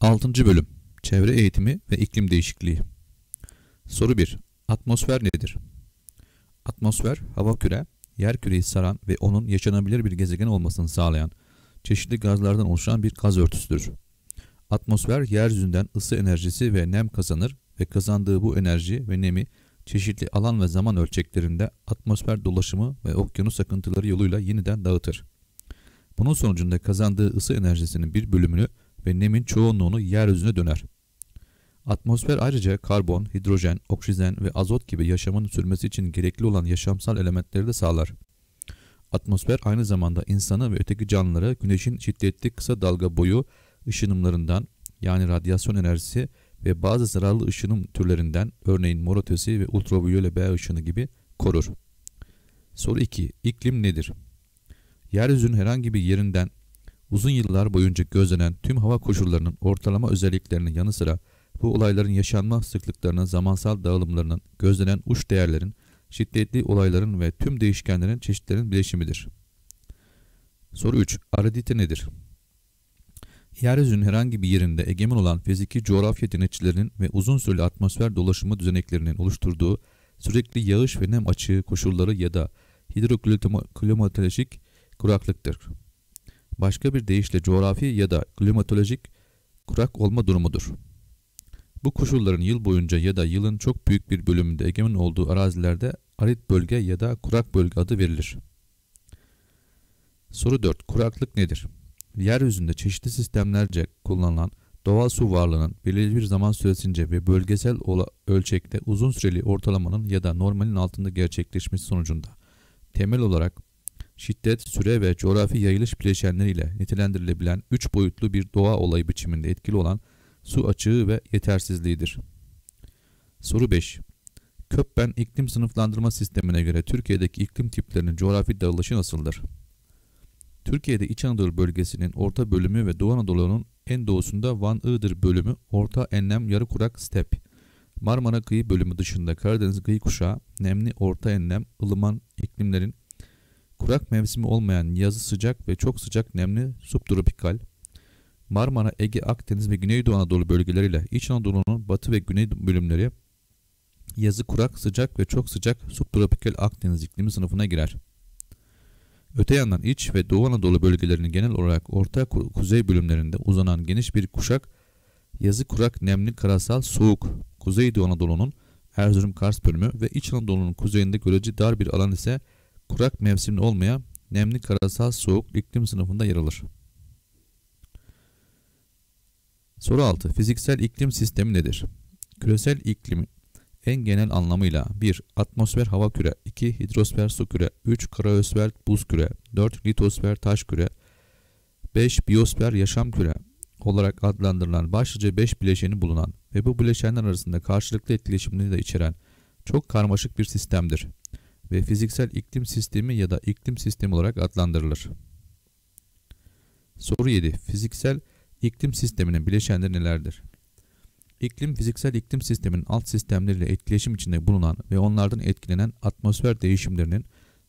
6. Bölüm Çevre Eğitimi ve İklim Değişikliği Soru 1. Atmosfer nedir? Atmosfer, hava küre, yer küreyi saran ve onun yaşanabilir bir gezegen olmasını sağlayan çeşitli gazlardan oluşan bir gaz örtüsüdür. Atmosfer, yeryüzünden ısı enerjisi ve nem kazanır ve kazandığı bu enerji ve nemi çeşitli alan ve zaman ölçeklerinde atmosfer dolaşımı ve okyanus akıntıları yoluyla yeniden dağıtır. Bunun sonucunda kazandığı ısı enerjisinin bir bölümünü ve nemin çoğunluğunu yeryüzüne döner. Atmosfer ayrıca karbon, hidrojen, oksijen ve azot gibi yaşamın sürmesi için gerekli olan yaşamsal elementleri de sağlar. Atmosfer aynı zamanda insanı ve öteki canlıları güneşin şiddetli kısa dalga boyu ışınımlarından yani radyasyon enerjisi ve bazı zararlı ışınım türlerinden örneğin mor ötesi ve ultraviyole B ışını gibi korur. Soru 2. İklim nedir? Yeryüzünün herhangi bir yerinden Uzun yıllar boyunca gözlenen tüm hava koşullarının ortalama özelliklerinin yanı sıra bu olayların yaşanma sıklıklarının zamansal dağılımlarının gözlenen uç değerlerin, şiddetli olayların ve tüm değişkenlerin çeşitlerinin bileşimidir. Soru 3. Aridite nedir? Yeryüzünün herhangi bir yerinde egemen olan fiziki coğrafya denetçilerinin ve uzun süreli atmosfer dolaşımı düzeneklerinin oluşturduğu sürekli yağış ve nem açığı koşulları ya da hidroklimatolojik kuraklıktır başka bir deyişle coğrafi ya da klimatolojik kurak olma durumudur. Bu koşulların yıl boyunca ya da yılın çok büyük bir bölümünde egemen olduğu arazilerde arit bölge ya da kurak bölge adı verilir. Soru 4. Kuraklık nedir? Yeryüzünde çeşitli sistemlerce kullanılan doğal su varlığının belirli bir zaman süresince ve bölgesel ölçekte uzun süreli ortalamanın ya da normalin altında gerçekleşmiş sonucunda temel olarak şiddet, süre ve coğrafi yayılış bileşenleriyle nitelendirilebilen üç boyutlu bir doğa olayı biçiminde etkili olan su açığı ve yetersizliğidir. Soru 5. Köppen iklim sınıflandırma sistemine göre Türkiye'deki iklim tiplerinin coğrafi dağılışı nasıldır? Türkiye'de İç Anadolu bölgesinin orta bölümü ve Doğu Anadolu'nun en doğusunda Van Iğdır bölümü, Orta Enlem kurak Step, Marmara kıyı bölümü dışında Karadeniz kıyı kuşağı, nemli Orta Enlem, ılıman iklimlerin Kurak mevsimi olmayan yazı sıcak ve çok sıcak nemli subtropikal, Marmara, Ege, Akdeniz ve Güneydoğu Anadolu bölgeleriyle İç Anadolu'nun batı ve güney bölümleri yazı kurak, sıcak ve çok sıcak subtropikal Akdeniz iklimi sınıfına girer. Öte yandan iç ve Doğu Anadolu bölgelerinin genel olarak orta kuzey bölümlerinde uzanan geniş bir kuşak, yazı kurak, nemli, karasal, soğuk, Kuzeydoğu Anadolu'nun Erzurum-Kars bölümü ve İç Anadolu'nun kuzeyinde görece dar bir alan ise kurak mevsimli olmayan nemli karasal soğuk iklim sınıfında yer alır. Soru 6. Fiziksel iklim sistemi nedir? Küresel iklim en genel anlamıyla 1. Atmosfer hava küre, 2. Hidrosfer su küre, 3. Karaösfer buz küre, 4. Litosfer taş küre, 5. biosfer yaşam küre olarak adlandırılan başlıca 5 bileşeni bulunan ve bu bileşenler arasında karşılıklı etkileşimini de içeren çok karmaşık bir sistemdir ve fiziksel iklim sistemi ya da iklim sistemi olarak adlandırılır. Soru 7. Fiziksel iklim sisteminin bileşenleri nelerdir? İklim fiziksel iklim sisteminin alt sistemleriyle etkileşim içinde bulunan ve onlardan etkilenen atmosfer değişimlerinin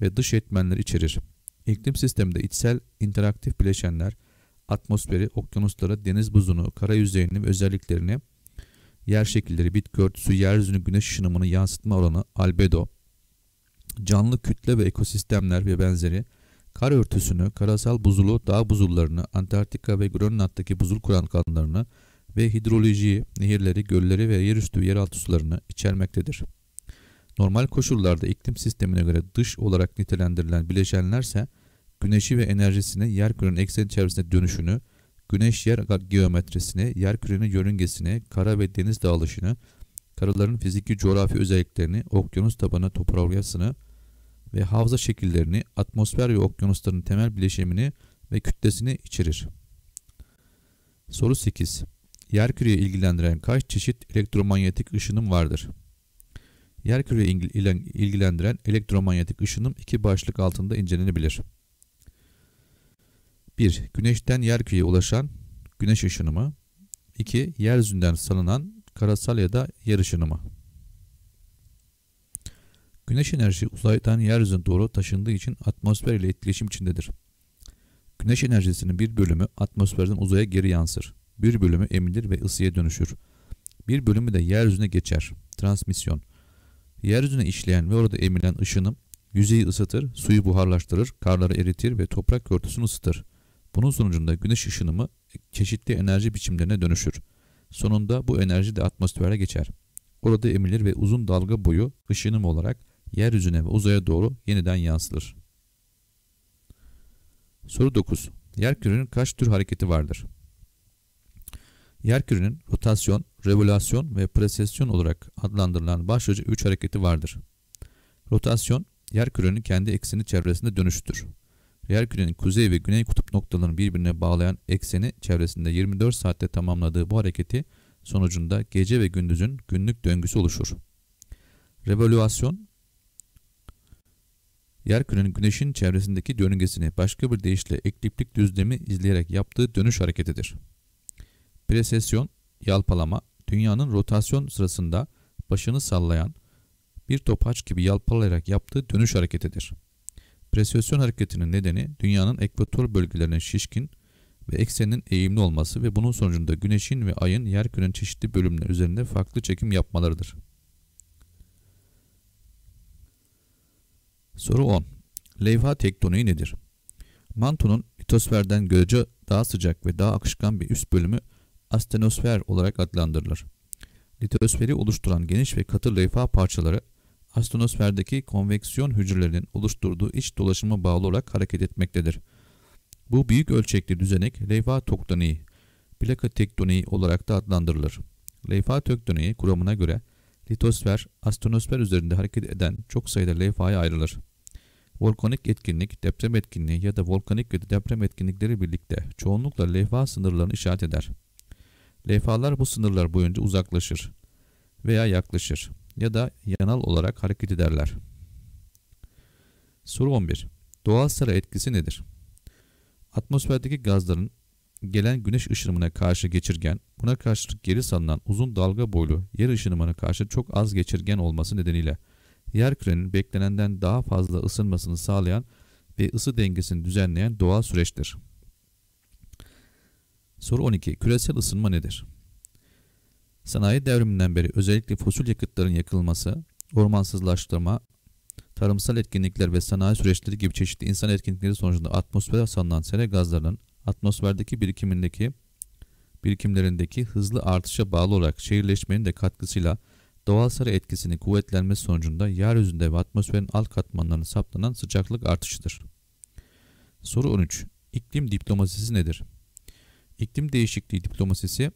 ve dış etmenleri içerir. İklim sisteminde içsel interaktif bileşenler atmosferi, okyanusları, deniz buzunu, kara yüzeyini ve özelliklerini, yer şekilleri, bitki örtüsü, yeryüzünün güneş ışınımını yansıtma oranı, albedo, canlı kütle ve ekosistemler ve benzeri kar örtüsünü, karasal buzulu, dağ buzullarını, Antarktika ve Grönland'daki buzul kuran kanlarını ve hidrolojiyi, nehirleri, gölleri ve yerüstü ve yeraltı sularını içermektedir. Normal koşullarda iklim sistemine göre dış olarak nitelendirilen bileşenlerse güneşi ve enerjisini yer kürenin eksen çevresine dönüşünü, güneş yer geometrisini, yer kürenin yörüngesini, kara ve deniz dağılışını, Karaların fiziki coğrafi özelliklerini, okyanus tabanı topografyasını ve havza şekillerini, atmosfer ve okyanusların temel bileşimini ve kütlesini içerir. Soru 8. Yerküre'yi ilgilendiren kaç çeşit elektromanyetik ışınım vardır? Yerküre'yi ilgilendiren elektromanyetik ışınım iki başlık altında incelenebilir. 1. Güneşten yerküreye ulaşan güneş ışınımı 2. Yeryüzünden salınan karasal ya da yer ışınımı. Güneş enerjisi uzaydan yeryüzüne doğru taşındığı için atmosfer ile etkileşim içindedir. Güneş enerjisinin bir bölümü atmosferden uzaya geri yansır. Bir bölümü emilir ve ısıya dönüşür. Bir bölümü de yeryüzüne geçer. Transmisyon. Yeryüzüne işleyen ve orada emilen ışınım yüzeyi ısıtır, suyu buharlaştırır, karları eritir ve toprak örtüsünü ısıtır. Bunun sonucunda güneş ışınımı çeşitli enerji biçimlerine dönüşür. Sonunda bu enerji de atmosfere geçer. Orada emilir ve uzun dalga boyu ışınım olarak yeryüzüne ve uzaya doğru yeniden yansılır. Soru 9. Yerkürenin kaç tür hareketi vardır? Yerkürenin rotasyon, revolasyon ve presesyon olarak adlandırılan başlıca 3 hareketi vardır. Rotasyon, yerkürenin kendi ekseni çevresinde dönüştür. Yer kürenin kuzey ve güney kutup noktalarını birbirine bağlayan ekseni çevresinde 24 saatte tamamladığı bu hareketi sonucunda gece ve gündüzün günlük döngüsü oluşur. Revolüasyon Yer kürenin güneşin çevresindeki dönüngesini başka bir deyişle ekliptik düzlemi izleyerek yaptığı dönüş hareketidir. Presesyon, yalpalama, dünyanın rotasyon sırasında başını sallayan bir topaç gibi yalpalayarak yaptığı dönüş hareketidir. Presiyasyon hareketinin nedeni dünyanın ekvator bölgelerinin şişkin ve eksenin eğimli olması ve bunun sonucunda güneşin ve ayın yerkürenin çeşitli bölümleri üzerinde farklı çekim yapmalarıdır. Soru 10. Levha tektoniği nedir? Mantunun litosferden görece daha sıcak ve daha akışkan bir üst bölümü astenosfer olarak adlandırılır. Litosferi oluşturan geniş ve katı levha parçaları astonosferdeki konveksiyon hücrelerinin oluşturduğu iç dolaşıma bağlı olarak hareket etmektedir. Bu büyük ölçekli düzenek leyfa toktoniği, plaka tektoniği olarak da adlandırılır. Leyfa tektoniği kuramına göre litosfer, astonosfer üzerinde hareket eden çok sayıda leyfaya ayrılır. Volkanik etkinlik, deprem etkinliği ya da volkanik ve deprem etkinlikleri birlikte çoğunlukla leyfa sınırlarını işaret eder. Leyfalar bu sınırlar boyunca uzaklaşır veya yaklaşır ya da yanal olarak hareket ederler. Soru 11. Doğal sıra etkisi nedir? Atmosferdeki gazların gelen güneş ışınımına karşı geçirgen, buna karşılık geri salınan uzun dalga boylu yer ışınımına karşı çok az geçirgen olması nedeniyle yer kürenin beklenenden daha fazla ısınmasını sağlayan ve ısı dengesini düzenleyen doğal süreçtir. Soru 12. Küresel ısınma nedir? Sanayi devriminden beri özellikle fosil yakıtların yakılması, ormansızlaştırma, tarımsal etkinlikler ve sanayi süreçleri gibi çeşitli insan etkinlikleri sonucunda atmosfere salınan sera gazlarının atmosferdeki birikimindeki birikimlerindeki hızlı artışa bağlı olarak şehirleşmenin de katkısıyla doğal sarı etkisinin kuvvetlenmesi sonucunda yeryüzünde ve atmosferin alt katmanlarına saplanan sıcaklık artışıdır. Soru 13. İklim diplomasisi nedir? İklim değişikliği diplomasisi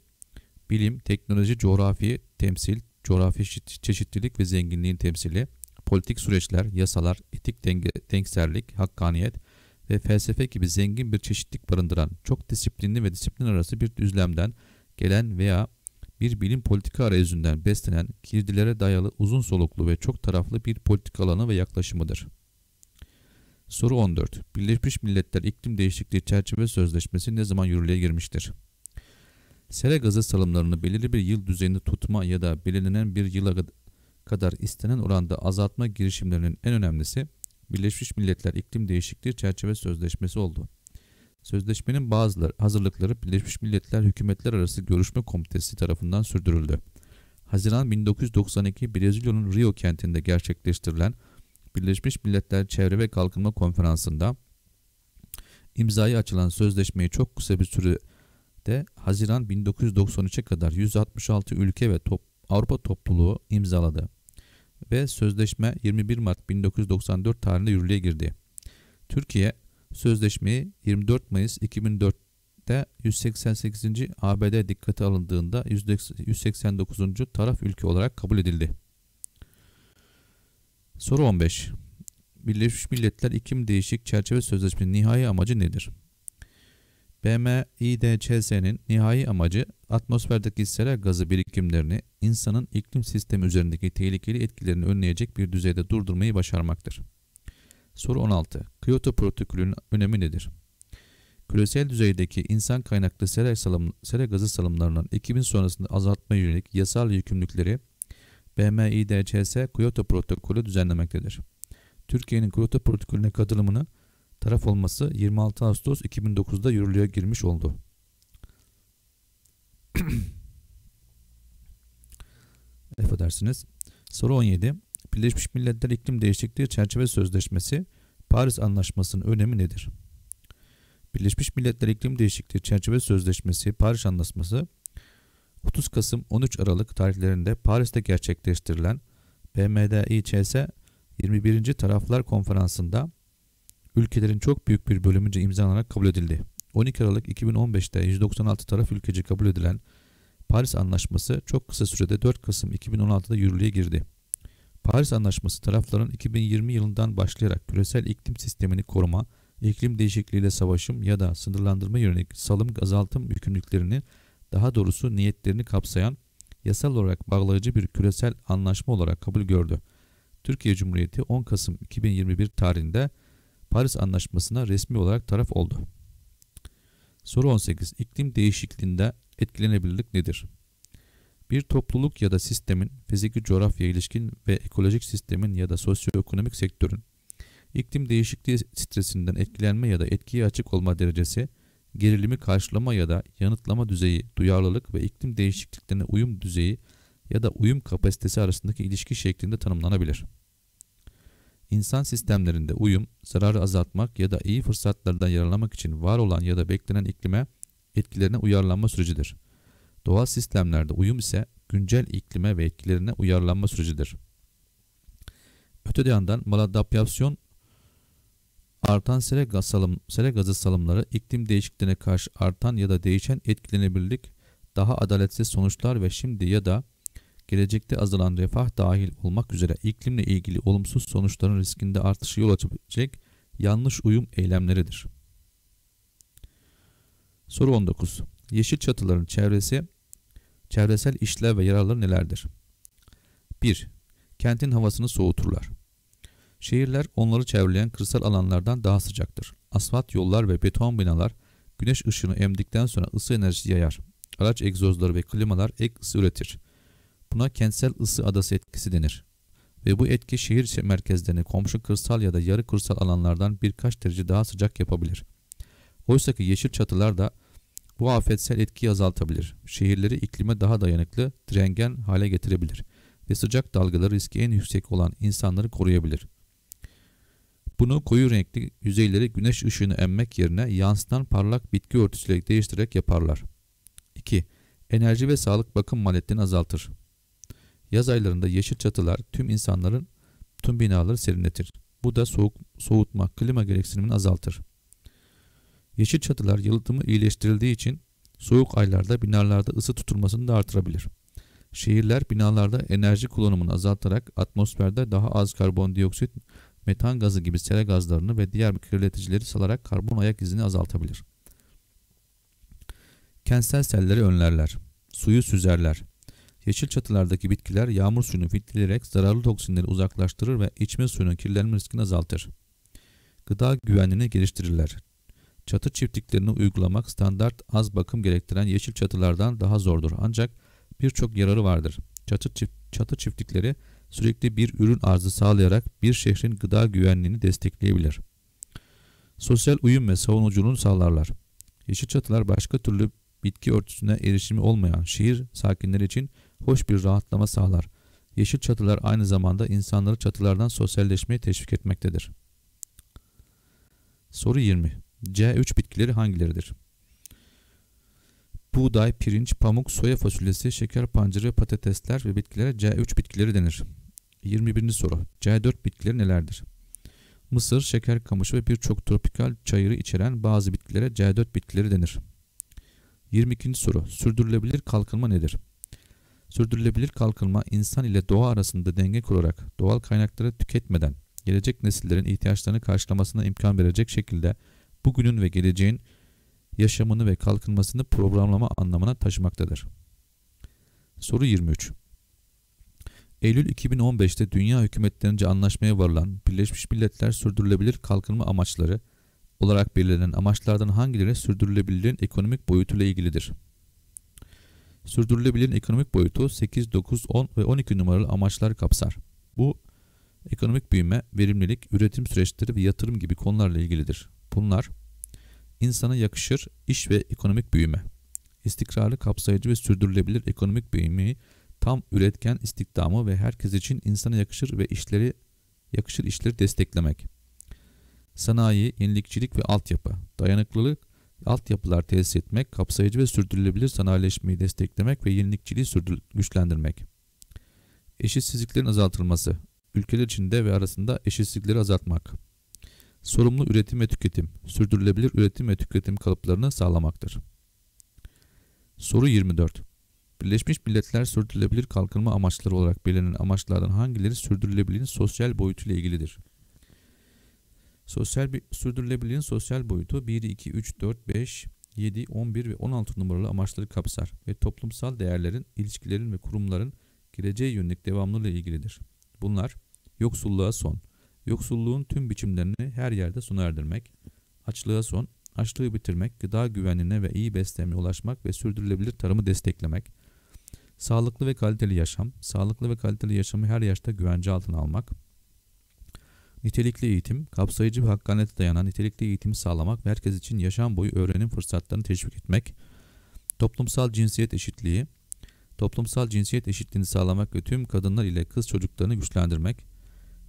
bilim, teknoloji, coğrafi, temsil, coğrafi çeşitlilik ve zenginliğin temsili, politik süreçler, yasalar, etik denge, denksellik, hakkaniyet ve felsefe gibi zengin bir çeşitlik barındıran çok disiplinli ve disiplin arası bir düzlemden gelen veya bir bilim politika arayüzünden beslenen girdilere dayalı uzun soluklu ve çok taraflı bir politik alanı ve yaklaşımıdır. Soru 14. Birleşmiş Milletler İklim Değişikliği Çerçeve Sözleşmesi ne zaman yürürlüğe girmiştir? Sere gazı salımlarını belirli bir yıl düzeyinde tutma ya da belirlenen bir yıla kadar istenen oranda azaltma girişimlerinin en önemlisi Birleşmiş Milletler İklim Değişikliği Çerçeve Sözleşmesi oldu. Sözleşmenin bazıları hazırlıkları Birleşmiş Milletler Hükümetler Arası Görüşme Komitesi tarafından sürdürüldü. Haziran 1992 Brezilya'nın Rio kentinde gerçekleştirilen Birleşmiş Milletler Çevre ve Kalkınma Konferansı'nda imzayı açılan sözleşmeyi çok kısa bir süre birlikte Haziran 1993'e kadar 166 ülke ve top, Avrupa topluluğu imzaladı ve sözleşme 21 Mart 1994 tarihinde yürürlüğe girdi. Türkiye sözleşmeyi 24 Mayıs 2004'te 188. ABD dikkate alındığında 189. taraf ülke olarak kabul edildi. Soru 15. Birleşmiş Milletler İklim Değişik Çerçeve Sözleşmesinin nihai amacı nedir? BMIDCS'nin nihai amacı atmosferdeki sera gazı birikimlerini insanın iklim sistemi üzerindeki tehlikeli etkilerini önleyecek bir düzeyde durdurmayı başarmaktır. Soru 16. Kyoto protokolünün önemi nedir? Küresel düzeydeki insan kaynaklı sera, salım, sera gazı salımlarının 2000 sonrasında azaltma yönelik yasal yükümlülükleri BMIDCS Kyoto protokolü düzenlemektedir. Türkiye'nin Kyoto protokolüne katılımını taraf olması 26 Ağustos 2009'da yürürlüğe girmiş oldu. Affedersiniz. Soru 17. Birleşmiş Milletler İklim Değişikliği Çerçeve Sözleşmesi Paris Anlaşması'nın önemi nedir? Birleşmiş Milletler İklim Değişikliği Çerçeve Sözleşmesi Paris Anlaşması 30 Kasım 13 Aralık tarihlerinde Paris'te gerçekleştirilen BMDİÇS 21. Taraflar Konferansı'nda ülkelerin çok büyük bir bölümünce imzalanarak kabul edildi. 12 Aralık 2015'te 196 taraf ülkece kabul edilen Paris Anlaşması çok kısa sürede 4 Kasım 2016'da yürürlüğe girdi. Paris Anlaşması tarafların 2020 yılından başlayarak küresel iklim sistemini koruma, iklim değişikliğiyle savaşım ya da sınırlandırma yönelik salım azaltım yükümlülüklerini daha doğrusu niyetlerini kapsayan yasal olarak bağlayıcı bir küresel anlaşma olarak kabul gördü. Türkiye Cumhuriyeti 10 Kasım 2021 tarihinde Paris Anlaşması'na resmi olarak taraf oldu. Soru 18. İklim değişikliğinde etkilenebilirlik nedir? Bir topluluk ya da sistemin fiziki coğrafya ilişkin ve ekolojik sistemin ya da sosyoekonomik sektörün iklim değişikliği stresinden etkilenme ya da etkiye açık olma derecesi, gerilimi karşılama ya da yanıtlama düzeyi, duyarlılık ve iklim değişikliklerine uyum düzeyi ya da uyum kapasitesi arasındaki ilişki şeklinde tanımlanabilir.'' İnsan sistemlerinde uyum, zararı azaltmak ya da iyi fırsatlardan yararlanmak için var olan ya da beklenen iklime etkilerine uyarlanma sürecidir. Doğal sistemlerde uyum ise güncel iklime ve etkilerine uyarlanma sürecidir. Öte yandan maladaptasyon artan sere, gaz salım, sere gazı salımları iklim değişikliğine karşı artan ya da değişen etkilenebilirlik daha adaletsiz sonuçlar ve şimdi ya da gelecekte azalan refah dahil olmak üzere iklimle ilgili olumsuz sonuçların riskinde artışı yol açabilecek yanlış uyum eylemleridir. Soru 19. Yeşil çatıların çevresi, çevresel işler ve yararları nelerdir? 1. Kentin havasını soğuturlar. Şehirler onları çevreleyen kırsal alanlardan daha sıcaktır. Asfalt yollar ve beton binalar güneş ışını emdikten sonra ısı enerjisi yayar. Araç egzozları ve klimalar ek ısı üretir. Buna kentsel ısı adası etkisi denir. Ve bu etki şehir merkezlerini komşu kırsal ya da yarı kırsal alanlardan birkaç derece daha sıcak yapabilir. Oysa ki yeşil çatılar da bu afetsel etkiyi azaltabilir. Şehirleri iklime daha dayanıklı, direngen hale getirebilir ve sıcak dalgaları riski en yüksek olan insanları koruyabilir. Bunu koyu renkli yüzeyleri güneş ışığını emmek yerine yansıtan parlak bitki örtüsüyle değiştirerek yaparlar. 2. Enerji ve sağlık bakım maliyetlerini azaltır. Yaz aylarında yeşil çatılar tüm insanların tüm binaları serinletir. Bu da soğuk, soğutma, klima gereksinimini azaltır. Yeşil çatılar yalıtımı iyileştirildiği için soğuk aylarda binalarda ısı tutulmasını da artırabilir. Şehirler binalarda enerji kullanımını azaltarak atmosferde daha az karbondioksit, metan gazı gibi sera gazlarını ve diğer kirleticileri salarak karbon ayak izini azaltabilir. Kentsel selleri önlerler, suyu süzerler, Yeşil çatılardaki bitkiler yağmur suyunu filtrelerek zararlı toksinleri uzaklaştırır ve içme suyunun kirlenme riskini azaltır. Gıda güvenliğini geliştirirler. Çatı çiftliklerini uygulamak standart az bakım gerektiren yeşil çatılardan daha zordur ancak birçok yararı vardır. Çatı, çift, çatı çiftlikleri sürekli bir ürün arzı sağlayarak bir şehrin gıda güvenliğini destekleyebilir. Sosyal uyum ve savunuculuğunu sağlarlar. Yeşil çatılar başka türlü bitki örtüsüne erişimi olmayan şehir sakinleri için hoş bir rahatlama sağlar. Yeşil çatılar aynı zamanda insanları çatılardan sosyalleşmeye teşvik etmektedir. Soru 20. C3 bitkileri hangileridir? Buğday, pirinç, pamuk, soya fasulyesi, şeker pancarı, patatesler ve bitkilere C3 bitkileri denir. 21. soru. C4 bitkileri nelerdir? Mısır, şeker kamışı ve birçok tropikal çayırı içeren bazı bitkilere C4 bitkileri denir. 22. soru. Sürdürülebilir kalkınma nedir? Sürdürülebilir kalkınma insan ile doğa arasında denge kurarak doğal kaynakları tüketmeden gelecek nesillerin ihtiyaçlarını karşılamasına imkan verecek şekilde bugünün ve geleceğin yaşamını ve kalkınmasını programlama anlamına taşımaktadır. Soru 23. Eylül 2015'te dünya hükümetlerince anlaşmaya varılan Birleşmiş Milletler Sürdürülebilir Kalkınma Amaçları olarak belirlenen amaçlardan hangileri sürdürülebilirliğin ekonomik boyutuyla ilgilidir? Sürdürülebilir ekonomik boyutu 8, 9, 10 ve 12 numaralı amaçlar kapsar. Bu ekonomik büyüme, verimlilik, üretim süreçleri ve yatırım gibi konularla ilgilidir. Bunlar insana yakışır iş ve ekonomik büyüme. İstikrarlı, kapsayıcı ve sürdürülebilir ekonomik büyümeyi tam üretken istihdamı ve herkes için insana yakışır ve işleri yakışır işleri desteklemek. Sanayi, yenilikçilik ve altyapı, dayanıklılık altyapılar tesis etmek, kapsayıcı ve sürdürülebilir sanayileşmeyi desteklemek ve yenilikçiliği sürdür- güçlendirmek. Eşitsizliklerin azaltılması, ülkeler içinde ve arasında eşitsizlikleri azaltmak. Sorumlu üretim ve tüketim, sürdürülebilir üretim ve tüketim kalıplarını sağlamaktır. Soru 24. Birleşmiş Milletler Sürdürülebilir Kalkınma Amaçları olarak belirlenen amaçlardan hangileri sürdürülebilirliğin sosyal boyutuyla ilgilidir? Sosyal bir sürdürülebilirliğin sosyal boyutu 1, 2, 3, 4, 5, 7, 11 ve 16 numaralı amaçları kapsar ve toplumsal değerlerin, ilişkilerin ve kurumların geleceğe yönelik devamlılığı ilgilidir. Bunlar yoksulluğa son, yoksulluğun tüm biçimlerini her yerde sona erdirmek, açlığa son, açlığı bitirmek, gıda güvenliğine ve iyi beslenmeye ulaşmak ve sürdürülebilir tarımı desteklemek, sağlıklı ve kaliteli yaşam, sağlıklı ve kaliteli yaşamı her yaşta güvence altına almak, Nitelikli eğitim, kapsayıcı ve hakkaniyete dayanan nitelikli eğitimi sağlamak ve herkes için yaşam boyu öğrenim fırsatlarını teşvik etmek, toplumsal cinsiyet eşitliği, toplumsal cinsiyet eşitliğini sağlamak ve tüm kadınlar ile kız çocuklarını güçlendirmek,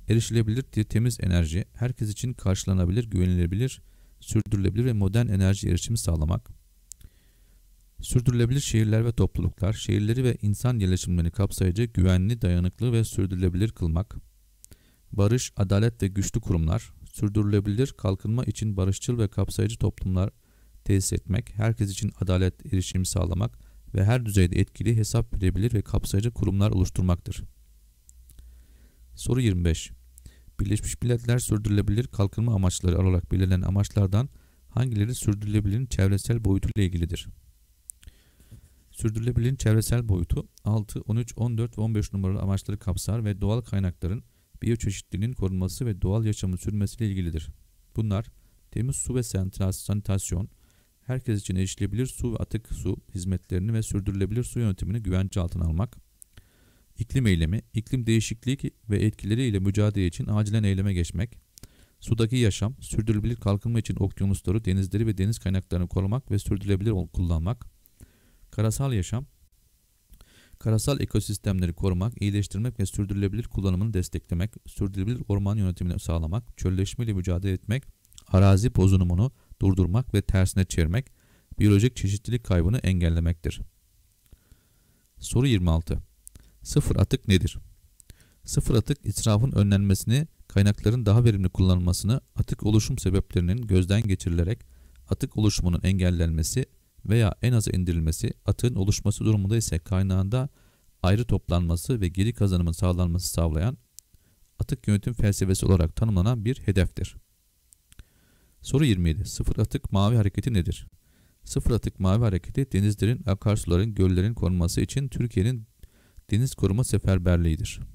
erişilebilir temiz enerji, herkes için karşılanabilir, güvenilebilir, sürdürülebilir ve modern enerji erişimi sağlamak, sürdürülebilir şehirler ve topluluklar, şehirleri ve insan yerleşimlerini kapsayıcı, güvenli, dayanıklı ve sürdürülebilir kılmak, barış, adalet ve güçlü kurumlar, sürdürülebilir kalkınma için barışçıl ve kapsayıcı toplumlar tesis etmek, herkes için adalet erişimi sağlamak ve her düzeyde etkili, hesap verebilir ve kapsayıcı kurumlar oluşturmaktır. Soru 25. Birleşmiş Milletler sürdürülebilir kalkınma amaçları olarak belirlenen amaçlardan hangileri sürdürülebilirin çevresel boyutuyla ilgilidir? Sürdürülebilirin çevresel boyutu 6, 13, 14 ve 15 numaralı amaçları kapsar ve doğal kaynakların biyoçeşitliliğin korunması ve doğal yaşamın sürmesiyle ilgilidir. Bunlar temiz su ve sanitasyon, herkes için erişilebilir su ve atık su hizmetlerini ve sürdürülebilir su yönetimini güvence altına almak, iklim eylemi, iklim değişikliği ve etkileriyle mücadele için acilen eyleme geçmek, sudaki yaşam, sürdürülebilir kalkınma için okyanusları, denizleri ve deniz kaynaklarını korumak ve sürdürülebilir kullanmak, karasal yaşam, Karasal ekosistemleri korumak, iyileştirmek ve sürdürülebilir kullanımını desteklemek, sürdürülebilir orman yönetimini sağlamak, çölleşmeyle mücadele etmek, arazi bozunumunu durdurmak ve tersine çevirmek, biyolojik çeşitlilik kaybını engellemektir. Soru 26. Sıfır atık nedir? Sıfır atık israfın önlenmesini, kaynakların daha verimli kullanılmasını, atık oluşum sebeplerinin gözden geçirilerek atık oluşumunun engellenmesi veya en az indirilmesi, atığın oluşması durumunda ise kaynağında ayrı toplanması ve geri kazanımın sağlanması sağlayan atık yönetim felsefesi olarak tanımlanan bir hedeftir. Soru 27. Sıfır atık mavi hareketi nedir? Sıfır atık mavi hareketi denizlerin, akarsuların, göllerin korunması için Türkiye'nin deniz koruma seferberliğidir.